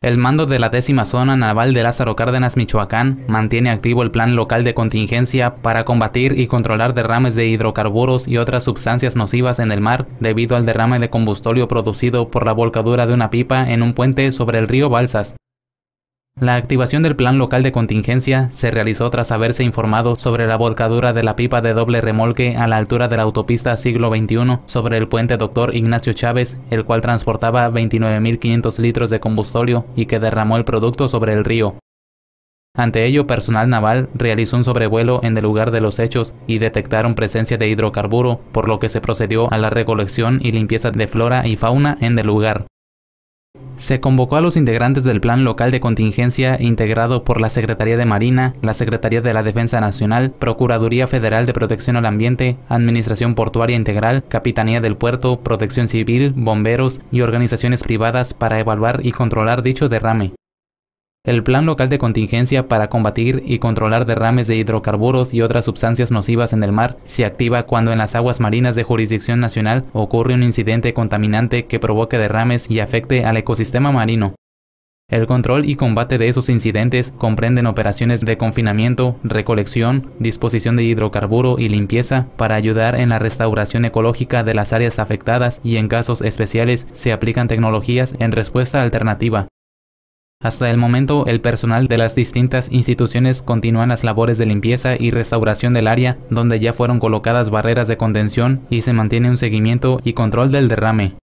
El mando de la décima zona naval de Lázaro Cárdenas, Michoacán, mantiene activo el plan local de contingencia para combatir y controlar derrames de hidrocarburos y otras sustancias nocivas en el mar debido al derrame de combustorio producido por la volcadura de una pipa en un puente sobre el río Balsas. La activación del plan local de contingencia se realizó tras haberse informado sobre la volcadura de la pipa de doble remolque a la altura de la autopista siglo XXI sobre el puente Dr. Ignacio Chávez, el cual transportaba 29.500 litros de combustorio y que derramó el producto sobre el río. Ante ello, personal naval realizó un sobrevuelo en el lugar de los hechos y detectaron presencia de hidrocarburo, por lo que se procedió a la recolección y limpieza de flora y fauna en el lugar. Se convocó a los integrantes del Plan Local de Contingencia integrado por la Secretaría de Marina, la Secretaría de la Defensa Nacional, Procuraduría Federal de Protección al Ambiente, Administración Portuaria Integral, Capitanía del Puerto, Protección Civil, bomberos y organizaciones privadas para evaluar y controlar dicho derrame el Plan Local de Contingencia para combatir y controlar derrames de hidrocarburos y otras sustancias nocivas en el mar se activa cuando en las aguas marinas de jurisdicción nacional ocurre un incidente contaminante que provoque derrames y afecte al ecosistema marino. El control y combate de esos incidentes comprenden operaciones de confinamiento, recolección, disposición de hidrocarburo y limpieza para ayudar en la restauración ecológica de las áreas afectadas y en casos especiales se aplican tecnologías en respuesta alternativa. Hasta el momento, el personal de las distintas instituciones continúan las labores de limpieza y restauración del área, donde ya fueron colocadas barreras de contención y se mantiene un seguimiento y control del derrame.